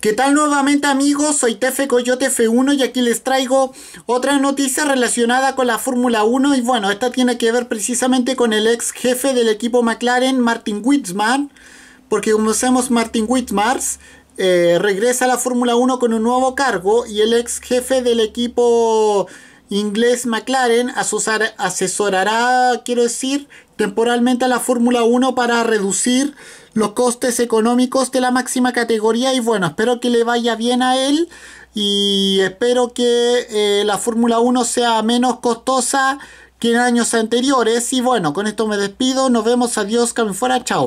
¿Qué tal nuevamente amigos? Soy Tefe Coyote F1 y aquí les traigo otra noticia relacionada con la Fórmula 1 y bueno, esta tiene que ver precisamente con el ex jefe del equipo McLaren, Martin Wittmann, porque como sabemos Martin Wittmars eh, regresa a la Fórmula 1 con un nuevo cargo y el ex jefe del equipo inglés McLaren asesorará, quiero decir, temporalmente a la Fórmula 1 para reducir los costes económicos de la máxima categoría y bueno, espero que le vaya bien a él y espero que eh, la Fórmula 1 sea menos costosa que en años anteriores y bueno, con esto me despido, nos vemos, adiós, que fuera, chao.